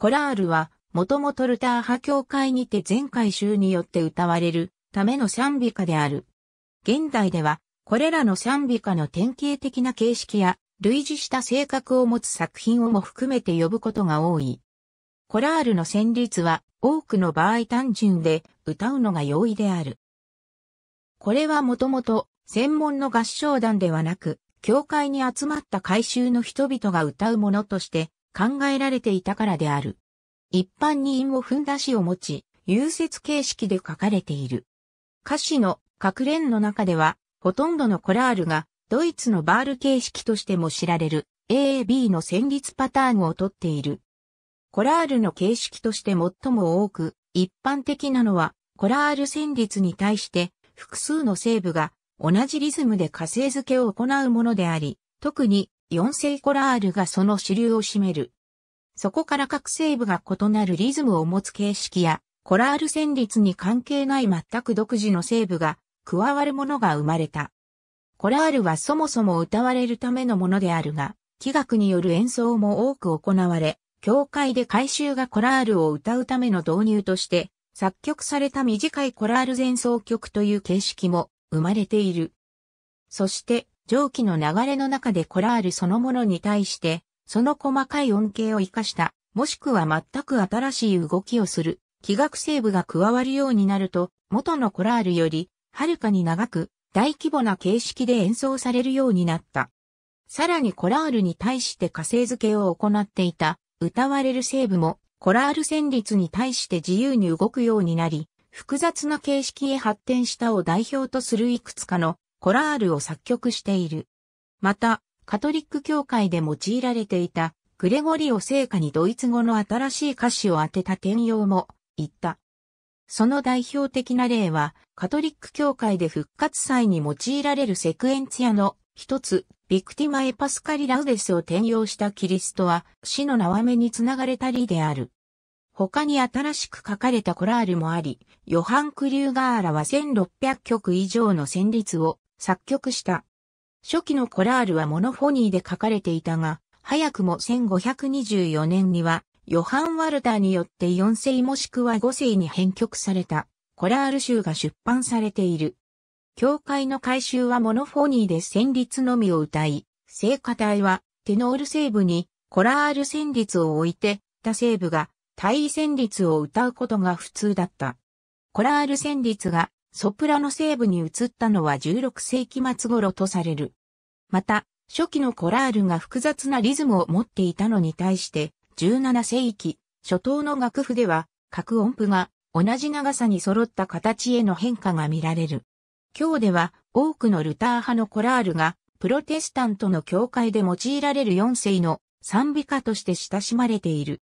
コラールは、もともとルター派教会にて全回収によって歌われるための賛美歌である。現代では、これらの賛美歌の典型的な形式や、類似した性格を持つ作品をも含めて呼ぶことが多い。コラールの旋律は、多くの場合単純で、歌うのが容易である。これはもともと、専門の合唱団ではなく、教会に集まった改修の人々が歌うものとして、考えられていたからである。一般に韻を踏んだ詩を持ち、融雪形式で書かれている。歌詞の各連の中では、ほとんどのコラールが、ドイツのバール形式としても知られる AAB の旋律パターンをとっている。コラールの形式として最も多く、一般的なのは、コラール旋律に対して複数の成部が同じリズムで火星付けを行うものであり、特に4世コラールがその主流を占める。そこから各成部が異なるリズムを持つ形式や、コラール旋律に関係ない全く独自の成部が加わるものが生まれた。コラールはそもそも歌われるためのものであるが、器楽による演奏も多く行われ、教会で改修がコラールを歌うための導入として、作曲された短いコラール前奏曲という形式も生まれている。そして、蒸気の流れの中でコラールそのものに対して、その細かい恩恵を生かした、もしくは全く新しい動きをする、気学ーブが加わるようになると、元のコラールより、はるかに長く、大規模な形式で演奏されるようになった。さらにコラールに対して火星付けを行っていた、歌われる成部も、コラール旋律に対して自由に動くようになり、複雑な形式へ発展したを代表とするいくつかのコラールを作曲している。また、カトリック教会で用いられていたグレゴリオ聖歌にドイツ語の新しい歌詞を当てた転用も言った。その代表的な例は、カトリック教会で復活祭に用いられるセクエンツィアの一つ、ビクティマエパスカリラウデスを転用したキリストは死の縄目につながれたりである。他に新しく書かれたコラールもあり、ヨハン・クリューガーラは1600曲以上の旋律を作曲した。初期のコラールはモノフォニーで書かれていたが、早くも1524年には、ヨハン・ワルターによって4世もしくは5世に編曲された、コラール集が出版されている。教会の改修はモノフォニーで旋律のみを歌い、聖歌隊はテノール西部にコラール旋律を置いて、他西部が対位旋律を歌うことが普通だった。コラール旋律がソプラの西部に移ったのは16世紀末頃とされる。また、初期のコラールが複雑なリズムを持っていたのに対して、17世紀、初頭の楽譜では、各音符が同じ長さに揃った形への変化が見られる。今日では多くのルター派のコラールがプロテスタントの教会で用いられる4世の賛美歌として親しまれている。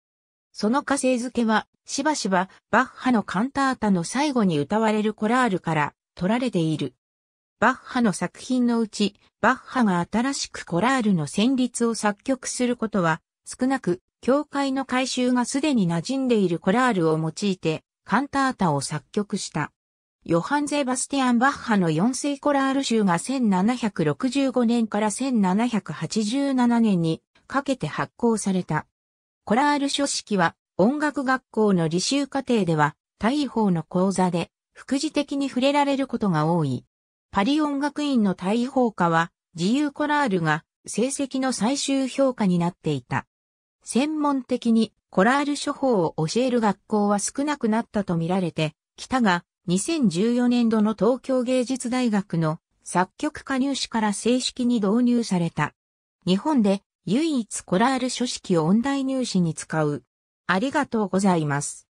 その火星付けは、しばしば、バッハのカンタータの最後に歌われるコラールから取られている。バッハの作品のうち、バッハが新しくコラールの旋律を作曲することは、少なく、教会の改修がすでに馴染んでいるコラールを用いて、カンタータを作曲した。ヨハン・ゼバスティアン・バッハの4世コラール集が1765年から1787年にかけて発行された。コラール書式は音楽学校の履修課程では大法の講座で副次的に触れられることが多い。パリ音楽院の大法科は自由コラールが成績の最終評価になっていた。専門的にコラール処方を教える学校は少なくなったと見られて、北が2014年度の東京芸術大学の作曲家入試から正式に導入された。日本で唯一コラール書式を音大入試に使う。ありがとうございます。